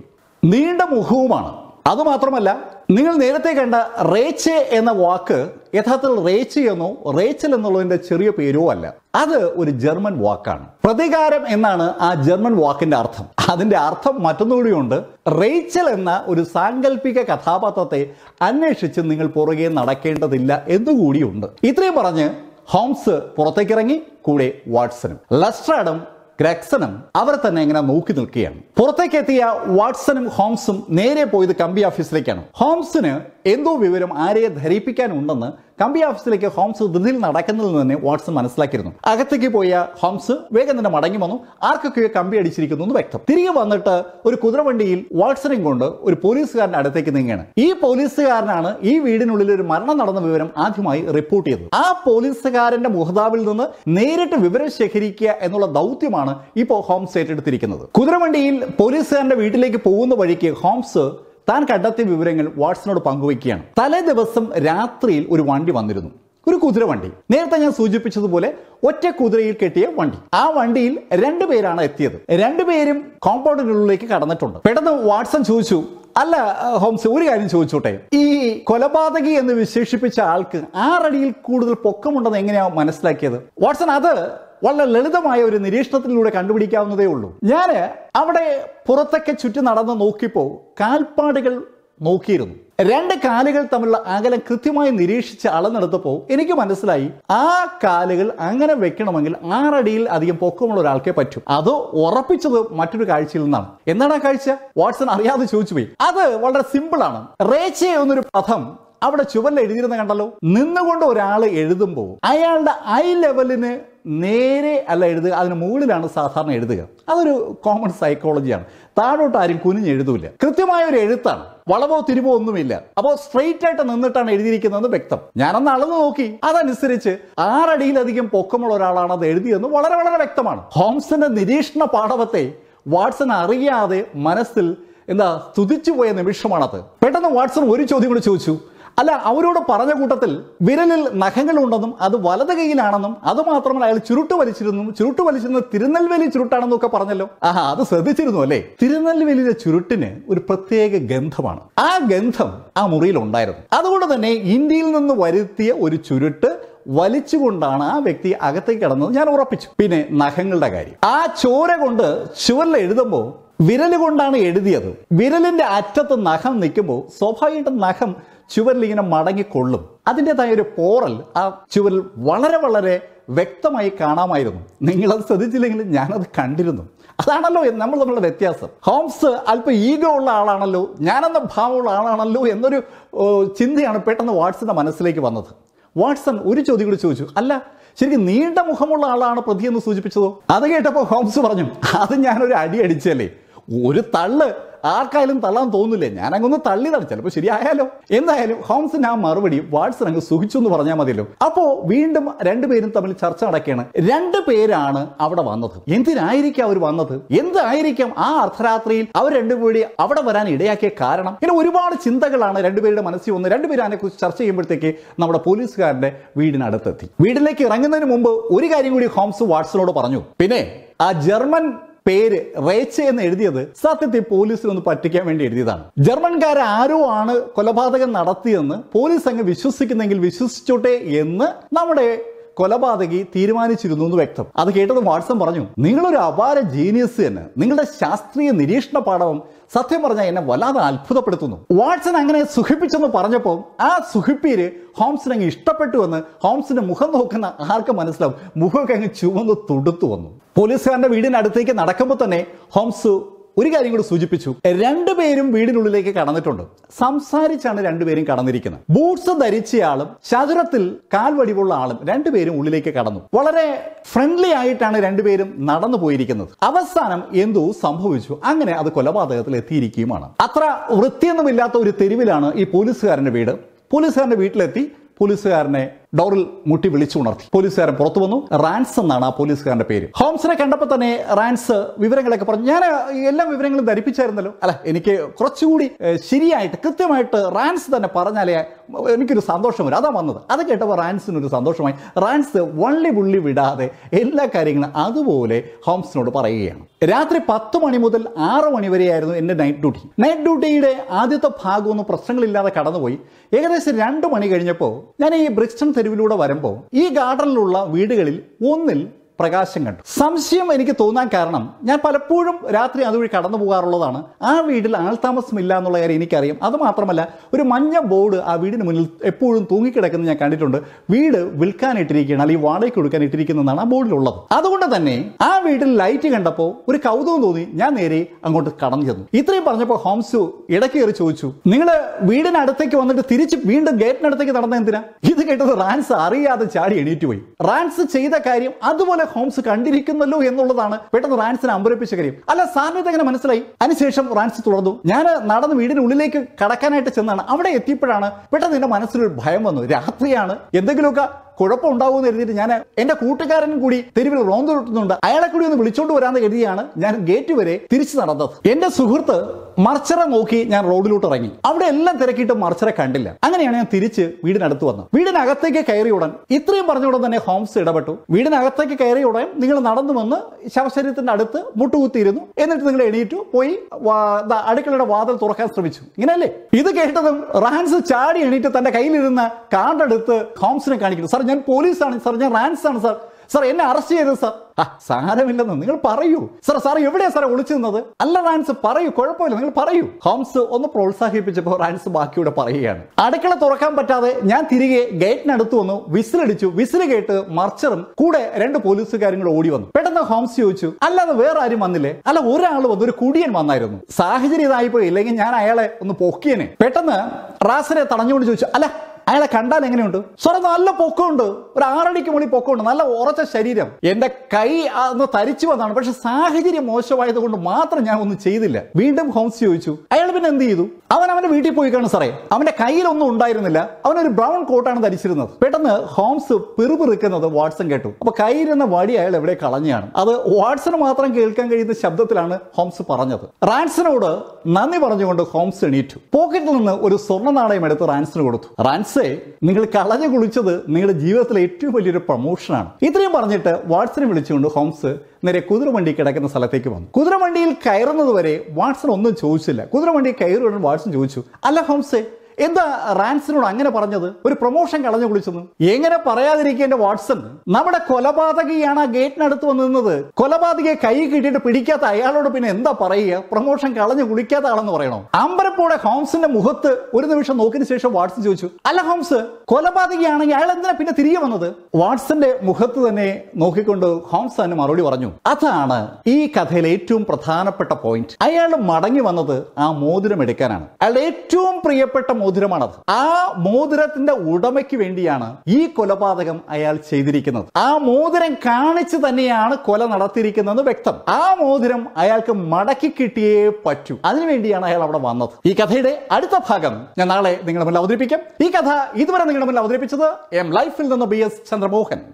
നീണ്ട മുഖവുമാണ് അതുമാത്രമല്ല നിങ്ങൾ നേരത്തെ കണ്ട റേച്ചെ എന്ന വാക്ക് യഥാർത്ഥത്തിൽ റേച്ചി എന്നോ റേച്ചൽ എന്നുള്ളതിന്റെ ചെറിയ പേരോ അല്ല അത് ഒരു ജർമ്മൻ വാക്കാണ് പ്രതികാരം എന്നാണ് ആ ജർമ്മൻ വാക്കിന്റെ അർത്ഥം അതിന്റെ അർത്ഥം മറ്റൊന്നുകൂടിയുണ്ട് റേച്ചൽ എന്ന ഒരു സാങ്കല്പിക കഥാപാത്രത്തെ അന്വേഷിച്ച് നിങ്ങൾ പുറകെ നടക്കേണ്ടതില്ല എന്നുകൂടിയുണ്ട് ഇത്രയും പറഞ്ഞ് ഹോംസ് പുറത്തേക്കിറങ്ങി കൂടെ വാട്സനും ലസ്ട്രാഡും ഗ്രക്സനും അവരെ തന്നെ ഇങ്ങനെ നോക്കി നിൽക്കുകയാണ് പുറത്തേക്ക് എത്തിയ വാട്സണും ഹോംസും നേരെ പോയത് കമ്പി ഓഫീസിലേക്കാണ് ഹോംസിന് എന്തോ വിവരം ആരെയെ ധരിപ്പിക്കാനുണ്ടെന്ന് കമ്പി ഓഫീസിലേക്ക് ഹോംസ് ധൃതിയിൽ നടക്കുന്നതിൽ തന്നെ വാട്സൺ മനസ്സിലാക്കിയിരുന്നു അകത്തേക്ക് പോയ ഹോംസ് വേഗം തന്നെ മടങ്ങി വന്നു ആർക്കൊക്കെ കമ്പി അടിച്ചിരിക്കുന്നു എന്ന് വ്യക്തം തിരികെ വന്നിട്ട് ഒരു കുതിരവണ്ടിയിൽ വാട്സനെയും കൊണ്ട് ഒരു പോലീസുകാരൻ്റെ അടുത്തേക്ക് നീങ്ങുകയാണ് ഈ പോലീസുകാരനാണ് ഈ വീടിനുള്ളിൽ ഒരു മരണം നടന്ന വിവരം ആദ്യമായി റിപ്പോർട്ട് ചെയ്തത് ആ പോലീസുകാരന്റെ മുഹതാവിൽ നിന്ന് നേരിട്ട് വിവരം ശേഖരിക്കുക എന്നുള്ള ദൗത്യമാണ് ഇപ്പോൾ ഹോംസ് ഏറ്റെടുത്തിരിക്കുന്നത് കുതിരവണ്ടിയിൽ പോലീസുകാരന്റെ വീട്ടിലേക്ക് പോകുന്ന വഴിക്ക് ഹോംസ് താൻ കണ്ടെത്തിയ വിവരങ്ങൾ വാട്സിനോട് പങ്കുവയ്ക്കുകയാണ് തലേ ദിവസം രാത്രിയിൽ ഒരു വണ്ടി വന്നിരുന്നു ഒരു കുതിര വണ്ടി നേരത്തെ ഞാൻ സൂചിപ്പിച്ചതുപോലെ ഒറ്റ കുതിരയിൽ കെട്ടിയ വണ്ടി ആ വണ്ടിയിൽ രണ്ടുപേരാണ് എത്തിയത് രണ്ടുപേരും കോമ്പൗണ്ടിനുള്ളിലേക്ക് കടന്നിട്ടുണ്ട് പെട്ടെന്ന് വാട്സൺ ചോദിച്ചു അല്ല ഹോംസ് ഒരു കാര്യം ചോദിച്ചോട്ടെ ഈ കൊലപാതകി എന്ന് വിശേഷിപ്പിച്ച ആൾക്ക് ആറടിയിൽ കൂടുതൽ പൊക്കമുണ്ടെന്ന് എങ്ങനെയാ മനസ്സിലാക്കിയത് വാട്സൺ അത് വളരെ ലളിതമായ ഒരു നിരീക്ഷണത്തിലൂടെ കണ്ടുപിടിക്കാവുന്നതേ ഉള്ളൂ ഞാൻ അവിടെ പുറത്തൊക്കെ ചുറ്റി നടന്ന് നോക്കിയപ്പോൾ കാൽപ്പാടുകൾ നോക്കിയിരുന്നു രണ്ട് കാലുകൾ തമ്മിലുള്ള അകലം കൃത്യമായി നിരീക്ഷിച്ച് അളന്നെടുത്തപ്പോൾ എനിക്ക് മനസ്സിലായി ആ കാലുകൾ അങ്ങനെ വെക്കണമെങ്കിൽ ആറടിയിൽ അധികം പൊക്കമുള്ള ഒരാൾക്കേ പറ്റും അത് ഉറപ്പിച്ചത് മറ്റൊരു കാഴ്ചയിൽ നിന്നാണ് എന്താണ് ആ കാഴ്ച വാട്സൺ അറിയാതെ ചോദിച്ചു പോയി അത് വളരെ സിമ്പിൾ ആണ് റേച്ചെ എന്നൊരു പദം അവിടെ ചുവല്ല എഴുതിയിരുന്ന കണ്ടല്ലോ നിന്നുകൊണ്ട് ഒരാൾ എഴുതുമ്പോൾ അയാളുടെ ഐ ലെവലിന് നേരെ അല്ല എഴുതുക അതിന് മുകളിലാണ് സാധാരണ എഴുതുക അതൊരു കോമൺ സൈക്കോളജിയാണ് താഴോട്ട് ആരും കുനിഞ്ഞ് എഴുതൂല കൃത്യമായ ഒരു എഴുത്താണ് വളവോ തിരിവോ ഒന്നുമില്ല അപ്പോൾ സ്ട്രെയിറ്റ് ആയിട്ട് നിന്നിട്ടാണ് എഴുതിയിരിക്കുന്നത് വ്യക്തം ഞാനൊന്ന് അളന്ന് നോക്കി അതനുസരിച്ച് ആറടിയിലധികം പൊക്കമുള്ള ഒരാളാണ് അത് എഴുതിയെന്ന് വളരെ വളരെ വ്യക്തമാണ് ഹോംസിന്റെ നിരീക്ഷണ പാഠവത്തെ വാട്സൺ അറിയാതെ മനസ്സിൽ എന്താ സ്തുതിച്ചു പോയ നിമിഷമാണത് പെട്ടെന്ന് വാട്സൺ ഒരു ചോദ്യം കൂടി ചോദിച്ചു അല്ല അവരോട് പറഞ്ഞ കൂട്ടത്തിൽ വിരലിൽ നഖങ്ങളുണ്ടെന്നും അത് വലത് കൈയിലാണെന്നും അതുമാത്രമല്ല അയാൾ ചുരുട്ട് വലിച്ചിരുന്നു ചുരുട്ട് വലിച്ചിരുന്ന തിരുനെൽവേലി ചുരുട്ടാണെന്നും ഒക്കെ പറഞ്ഞല്ലോ ആ അത് ശ്രദ്ധിച്ചിരുന്നു അല്ലേ തിരുനെൽവേലിയിലെ ചുരുട്ടിന് ഒരു പ്രത്യേക ഗന്ധമാണ് ആ ഗന്ധം ആ മുറിയിൽ ഉണ്ടായിരുന്നു അതുകൊണ്ട് തന്നെ ഇന്ത്യയിൽ നിന്ന് വരുത്തിയ ഒരു ചുരുട്ട് വലിച്ചുകൊണ്ടാണ് ആ വ്യക്തി അകത്തേക്ക് കിടന്നത് ഞാൻ ഉറപ്പിച്ചു പിന്നെ നഖങ്ങളുടെ കാര്യം ആ ചോര കൊണ്ട് ചുവരിൽ എഴുതുമ്പോൾ വിരൽ കൊണ്ടാണ് എഴുതിയത് വിരലിന്റെ അറ്റത്ത് നഖം നിൽക്കുമ്പോൾ സ്വാഭാവികമായിട്ടും നഖം ചുവരിൽ ഇങ്ങനെ മടങ്ങിക്കൊള്ളും അതിൻ്റെതായ ഒരു പോറൽ ആ ചുവരിൽ വളരെ വളരെ വ്യക്തമായി കാണാമായിരുന്നു നിങ്ങളത് ശ്രദ്ധിച്ചില്ലെങ്കിൽ ഞാനത് കണ്ടിരുന്നു അതാണല്ലോ നമ്മൾ തമ്മിലുള്ള വ്യത്യാസം ഹോംസ് അല്പം ഈഗോ ഉള്ള ആളാണല്ലോ ഞാനെന്ന ഭാവമുള്ള ആളാണല്ലോ എന്നൊരു ചിന്തയാണ് പെട്ടെന്ന് വാട്സിൻ്റെ മനസ്സിലേക്ക് വന്നത് വാട്സൺ ഒരു ചോദ്യം കൂടി ചോദിച്ചു അല്ല ശരിക്കും നീണ്ട മുഖമുള്ള ആളാണ് പ്രതി എന്ന് സൂചിപ്പിച്ചതോ അത് കേട്ടപ്പോൾ ഹോംസ് പറഞ്ഞു അത് ഞാനൊരു അടി അടിച്ചല്ലേ ഒരു തള്ള് ആർക്കായാലും തള്ളാൻ അങ്ങൊന്ന് തള്ളി തടി ചിലപ്പോൾ ശരിയായാലോ എന്തായാലും ഹോംസിന് ആ മറുപടി വാട്സൺ അങ്ങ് സുഖിച്ചു എന്ന് പറഞ്ഞാൽ മതിയല്ലോ അപ്പോൾ വീണ്ടും രണ്ടുപേരും തമ്മിൽ ചർച്ച നടക്കുകയാണ് രണ്ടു പേരാണ് അവിടെ വന്നത് എന്തിനായിരിക്കും അവർ വന്നത് എന്തായിരിക്കും ആ അർദ്ധരാത്രിയിൽ അവർ രണ്ടുപേരി അവിടെ വരാൻ ഇടയാക്കിയ കാരണം ഇങ്ങനെ ഒരുപാട് ചിന്തകളാണ് രണ്ടുപേരുടെ മനസ്സിൽ വന്ന് രണ്ടുപേരും കുറിച്ച് ചർച്ച ചെയ്യുമ്പോഴത്തേക്ക് നമ്മുടെ പോലീസുകാരന്റെ വീടിനടുത്തെത്തി വീട്ടിലേക്ക് ഇറങ്ങുന്നതിന് മുമ്പ് ഒരു കാര്യം കൂടി ഹോംസ് വാട്സനോട് പറഞ്ഞു പിന്നെ ആ ജർമ്മൻ പേര് റേച്ച എന്ന് എഴുതിയത് സത്യത്തെ പോലീസിനൊന്ന് പറ്റിക്കാൻ വേണ്ടി എഴുതിയതാണ് ജർമ്മൻകാർ ആരോ ആണ് കൊലപാതകം നടത്തിയെന്ന് പോലീസ് അങ്ങ് വിശ്വസിക്കുന്നെങ്കിൽ വിശ്വസിച്ചോട്ടെ എന്ന് നമ്മുടെ കൊലപാതകി തീരുമാനിച്ചിരുന്നു എന്ന് വ്യക്തം അത് കേട്ടത് വാട്സൺ പറഞ്ഞു നിങ്ങളൊരു അപാര ജീനിയസ് തന്നെ നിങ്ങളുടെ ശാസ്ത്രീയ നിരീക്ഷണ പാഠവും സത്യം പറഞ്ഞാൽ എന്നെ വല്ലാതെ അത്ഭുതപ്പെടുത്തുന്നു വാട്സൺ അങ്ങനെ സുഖിപ്പിച്ചെന്ന് പറഞ്ഞപ്പോൾ ആ സുഖിപ്പീര് ഹോംസിന് അങ്ങ് ഇഷ്ടപ്പെട്ടു എന്ന് ഹോംസിന്റെ മുഖം നോക്കുന്ന ആർക്ക് മനസ്സിലാവും മുഖമൊക്കെ അങ്ങ് ചുവന്ന് തുടുത്തു വന്നു പോലീസുകാരന്റെ വീടിനടുത്തേക്ക് നടക്കുമ്പോൾ തന്നെ ഹോംസ് ഒരു കാര്യം കൂടി സൂചിപ്പിച്ചു രണ്ടുപേരും വീടിനുള്ളിലേക്ക് കടന്നിട്ടുണ്ട് സംസാരിച്ചാണ് രണ്ടുപേരും കടന്നിരിക്കുന്നത് ബൂട്ട്സ് ധരിച്ചയാളും ചതുരത്തിൽ കാൽവടിവുള്ള ആളും രണ്ടുപേരും ഉള്ളിലേക്ക് കടന്നു വളരെ ഫ്രണ്ട്ലി ആയിട്ടാണ് രണ്ടുപേരും നടന്നു പോയിരിക്കുന്നത് അവസാനം എന്തോ സംഭവിച്ചു അങ്ങനെ അത് കൊലപാതകത്തിൽ എത്തിയിരിക്കുകയുമാണ് അത്ര വൃത്തിയൊന്നുമില്ലാത്ത ഒരു തെരുവിലാണ് ഈ പോലീസുകാരന്റെ വീട് പോലീസുകാരന്റെ വീട്ടിലെത്തി പോലീസുകാരനെ ഡോറിൽ മുട്ടി വിളിച്ചുണർത്തി പോലീസുകാരൻ പുറത്തു വന്നു റാൻസ് എന്നാണ് ആ പോലീസുകാരന്റെ പേര് ഹോംസിനെ കണ്ടപ്പോൾ തന്നെ റാൻസ് വിവരങ്ങളൊക്കെ പറഞ്ഞു ഞാൻ എല്ലാ വിവരങ്ങളും ധരിപ്പിച്ചായിരുന്നല്ലോ അല്ല എനിക്ക് കുറച്ചുകൂടി ശരിയായിട്ട് കൃത്യമായിട്ട് റാൻസ് തന്നെ പറഞ്ഞാലേ എനിക്കൊരു സന്തോഷം വരും അതാ വന്നത് അത് കേട്ടപ്പോൾ റാൻസിനൊരു സന്തോഷമായി റാൻസ് വള്ളി പുള്ളി വിടാതെ എല്ലാ കാര്യങ്ങളും അതുപോലെ ഹോംസിനോട് പറയുകയാണ് രാത്രി പത്ത് മണി മുതൽ ആറ് മണി വരെയായിരുന്നു എൻ്റെ നൈറ്റ് ഡ്യൂട്ടി നൈറ്റ് ഡ്യൂട്ടിയുടെ ആദ്യത്തെ ഭാഗമൊന്നും പ്രശ്നങ്ങളില്ലാതെ കടന്നുപോയി ഏകദേശം രണ്ട് മണി കഴിഞ്ഞപ്പോൾ ഞാൻ ഈ ബ്രിക്സ്റ്റൺ തെരുവിലൂടെ വരുമ്പോൾ ഈ ഗാർഡനിലുള്ള വീടുകളിൽ ഒന്നിൽ പ്രകാശം കണ്ടു സംശയം എനിക്ക് തോന്നാൻ കാരണം ഞാൻ പലപ്പോഴും രാത്രി അതുവഴി കടന്നു പോകാറുള്ളതാണ് ആ വീട്ടിൽ ആൾതാമസമില്ല എന്നുള്ള കാര്യം എനിക്കറിയാം അതുമാത്രമല്ല ഒരു മഞ്ഞ ബോർഡ് ആ വീടിന് മുന്നിൽ എപ്പോഴും തൂങ്ങിക്കിടക്കുന്നത് ഞാൻ കണ്ടിട്ടുണ്ട് വീട് വിൽക്കാനിട്ടിരിക്കുകയാണ് അല്ലെങ്കിൽ വാടകയ്ക്ക് കൊടുക്കാൻ ഇട്ടിരിക്കുന്നതാണ് ആ ബോർഡിലുള്ളത് അതുകൊണ്ട് തന്നെ ആ വീട്ടിൽ ലൈറ്റ് കണ്ടപ്പോൾ ഒരു കൗതുകം തോന്നി ഞാൻ നേരെ അങ്ങോട്ട് കടന്നു ചെന്നു ഇത്രയും പറഞ്ഞപ്പോൾ ഹോംസു ഇടയ്ക്ക് കയറി ചോദിച്ചു നിങ്ങൾ വീടിനടുത്തേക്ക് വന്നിട്ട് തിരിച്ച് വീണ്ടും ഗേറ്റിനടുത്തേക്ക് നടന്ന എന്തിനാ ഇത് കേട്ടത് റാൻസ് അറിയാതെ ചാടി എണീറ്റ് പോയി റാൻസ് ചെയ്ത കാര്യം അതുപോലെ നിങ്ങളെ ഹോംസ് കണ്ടിരിക്കുന്നല്ലോ എന്നുള്ളതാണ് പെട്ടെന്ന് റാൻസിനെ അമ്പരപ്പിച്ച കാര്യം അല്ല സാറിന് എങ്ങനെ മനസ്സിലായി അതിനുശേഷം റാൻസ് തുടർന്നു ഞാൻ നടന്ന് വീടിനുള്ളിലേക്ക് കടക്കാനായിട്ട് ചെന്നാണ് അവിടെ എത്തിയപ്പോഴാണ് പെട്ടെന്ന് എന്റെ മനസ്സിലൊരു ഭയം വന്നു രാത്രിയാണ് എന്തെങ്കിലുമൊക്കെ കുഴപ്പമുണ്ടാവുമെന്ന് കരുതിയിട്ട് ഞാൻ എന്റെ കൂട്ടുകാരൻ കൂടി തെരുവിൽ റോന്തു കിട്ടുന്നുണ്ട് അയാളെ കൂടി ഒന്ന് വിളിച്ചോണ്ട് വരാന്ന് കരുതിയാണ് ഞാൻ ഗേറ്റ് വരെ തിരിച്ചു നടന്നത് എന്റെ സുഹൃത്ത് മർച്ചറ നോക്കി ഞാൻ റോഡിലോട്ട് ഇറങ്ങി അവിടെ എല്ലാം തിരക്കിയിട്ട് മർച്ചറെ കണ്ടില്ല അങ്ങനെയാണ് ഞാൻ തിരിച്ച് വീടിനടുത്ത് വന്നത് വീടിനകത്തേക്ക് കയറി ഉടൻ ഇത്രയും പറഞ്ഞുകൊണ്ട് തന്നെ ഹോംസ് ഇടപെട്ടു വീടിനകത്തേക്ക് കയറി ഉടൻ നിങ്ങൾ നടന്നു വന്ന് ശവശരീരത്തിന്റെ അടുത്ത് മുട്ടുകുത്തിയിരുന്നു എന്നിട്ട് നിങ്ങൾ എണീറ്റു പോയി അടുക്കളയുടെ വാതിൽ തുറക്കാൻ ശ്രമിച്ചു ഇങ്ങനെയല്ലേ ഇത് കേട്ടതും റാൻസ് ചാടി എണീറ്റ് തന്റെ കയ്യിലിരുന്ന കാണ്ടെടുത്ത് ഹോംസിനെ കാണിക്കുന്നു സാർ ഞാൻ പോലീസാണ് സാർ ഞാൻ റാൻസ് ആണ് സാർ സാർ എന്നെ അറസ്റ്റ് ചെയ്തത് സാർ സാരമില്ലെന്ന് നിങ്ങൾ പറയൂ സാർ സാർ എവിടെയാ സാർ ഒളിച്ചു നിന്നത് അല്ല റാൻസ് പറയൂ കുഴപ്പമില്ല നിങ്ങൾ പറയൂ ഹോംസ് ഒന്ന് പ്രോത്സാഹിപ്പിച്ചപ്പോൾ റാൻസ് ബാക്കിയുടെ പറയുകയാണ് അടുക്കള തുറക്കാൻ പറ്റാതെ ഞാൻ തിരികെ ഗേറ്റിനടുത്ത് വന്നു വിസിലടിച്ചു വിസിൽ കേട്ട് മർച്ചറും കൂടെ രണ്ട് പോലീസുകാരും കൂടെ ഓടി വന്നു പെട്ടെന്ന് ഹോംസ് ചോദിച്ചു അല്ലാതെ വേറെ ആരും വന്നില്ലേ അല്ല ഒരാൾ വന്നു ഒരു കുടിയൻ വന്നായിരുന്നു സാഹചര്യം ഇതായിപ്പോയി ഇല്ലെങ്കിൽ ഞാൻ അയാളെ ഒന്ന് പൊക്കിയനെ പെട്ടെന്ന് റാസിനെ തടഞ്ഞുകൊണ്ട് ചോദിച്ചു അല്ല അയാളെ കണ്ടാൽ എങ്ങനെയുണ്ട് സാറേ നല്ല പൊക്കമുണ്ട് ഒരു ആറടിക്ക് മുകളിൽ പൊക്കമുണ്ട് നല്ല ഉറച്ച ശരീരം എന്റെ കൈ അന്ന് തരിച്ചു വന്നാണ് പക്ഷെ സാഹചര്യം മോശമായത് കൊണ്ട് മാത്രം ഞാൻ ഒന്നും ചെയ്തില്ല വീണ്ടും ഹോംസ് ചോദിച്ചു അയാൾ പിന്നെ എന്ത് ചെയ്തു അവൻ അവന്റെ വീട്ടിൽ പോയി കാണും സാറേ അവന്റെ കയ്യിലൊന്നും ഉണ്ടായിരുന്നില്ല അവനൊരു ബ്രൗൺ കോട്ടാണ് ധരിച്ചിരുന്നത് പെട്ടെന്ന് ഹോംസ് പിറുപിറുക്കുന്നത് വാട്സൺ കേട്ടു അപ്പൊ കയ്യിലിരുന്ന വടി അയാൾ എവിടെ കളഞ്ഞാണ് അത് വാട്സൺ മാത്രം കേൾക്കാൻ കഴിയുന്ന ശബ്ദത്തിലാണ് ഹോംസ് പറഞ്ഞത് റാൻസിനോട് നന്ദി പറഞ്ഞുകൊണ്ട് ഹോംസ് എണീറ്റു പോക്കറ്റിൽ നിന്ന് ഒരു സ്വർണ്ണ നാണയം എടുത്ത് റാൻസിന് കൊടുത്തു റാൻസ് പക്ഷേ നിങ്ങൾ കളഞ്ഞു കുളിച്ചത് നിങ്ങളുടെ ജീവിതത്തിലെ ഏറ്റവും വലിയൊരു പ്രൊമോഷനാണ് ഇത്രയും പറഞ്ഞിട്ട് വാട്സനെ വിളിച്ചുകൊണ്ട് ഹോംസ് നേരെ കുതിരവണ്ടി കിടക്കുന്ന സ്ഥലത്തേക്ക് വന്നു കുതിരവണ്ടിയിൽ കയറുന്നത് വരെ വാട്സൺ ഒന്നും ചോദിച്ചില്ല കുതിരവണ്ടിയിൽ കയറുവാൻ വാട്സൺ ചോദിച്ചു അല്ല ഹോംസേ എന്താ റാൻസിനോട് അങ്ങനെ പറഞ്ഞത് ഒരു പ്രൊമോഷൻ കളഞ്ഞു കുളിച്ചെന്ന് എങ്ങനെ പറയാതിരിക്കേണ്ട വാട്സൺ നമ്മുടെ കൊലപാതകയാണ് ആ ഗേറ്റിനടുത്ത് വന്ന് നിന്നത് കൊലപാതകയെ കൈ കിട്ടിയിട്ട് പിടിക്കാത്ത അയാളോട് പിന്നെ എന്താ പറയുക പ്രൊമോഷൻ കളഞ്ഞു കുളിക്കാത്ത ആളെന്ന് പറയണോ അമ്പരപ്പോടെ ഹോംസിന്റെ മുഖത്ത് ഒരു നിമിഷം നോക്കിയതിനു ശേഷം വാട്സൺ ചോദിച്ചു അല്ല ഹോംസ് കൊലപാതകയാണെങ്കിൽ അയാൾ എന്തിനാ പിന്നെ തിരികെ വന്നത് വാട്സന്റെ മുഖത്ത് തന്നെ നോക്കിക്കൊണ്ട് ഹോംസ് തന്നെ മറുപടി പറഞ്ഞു അതാണ് ഈ കഥയിലെ ഏറ്റവും പ്രധാനപ്പെട്ട പോയിന്റ് അയാൾ മടങ്ങി വന്നത് ആ മോതിരം എടുക്കാനാണ് അയാളുടെ ഏറ്റവും പ്രിയപ്പെട്ട മോതിരമാണത് ആ മോതിരത്തിന്റെ ഉടമയ്ക്ക് വേണ്ടിയാണ് ഈ കൊലപാതകം അയാൾ ചെയ്തിരിക്കുന്നത് ആ മോതിരം കാണിച്ചു തന്നെയാണ് കൊല നടത്തിയിരിക്കുന്നത് വ്യക്തം ആ മോതിരം അയാൾക്ക് മടക്കി കിട്ടിയേ പറ്റൂ അതിനുവേണ്ടിയാണ് അയാൾ അവിടെ വന്നത് ഈ കഥയുടെ അടുത്ത ഭാഗം ഞാൻ നാളെ നിങ്ങളുടെ മുന്നിൽ അവതരിപ്പിക്കാം ഈ കഥ ഇതുവരെ നിങ്ങളുടെ മുന്നിൽ അവതരിപ്പിച്ചത് എം ലൈഫിൽ നിന്ന് ബി എസ് ചന്ദ്രമോഹൻ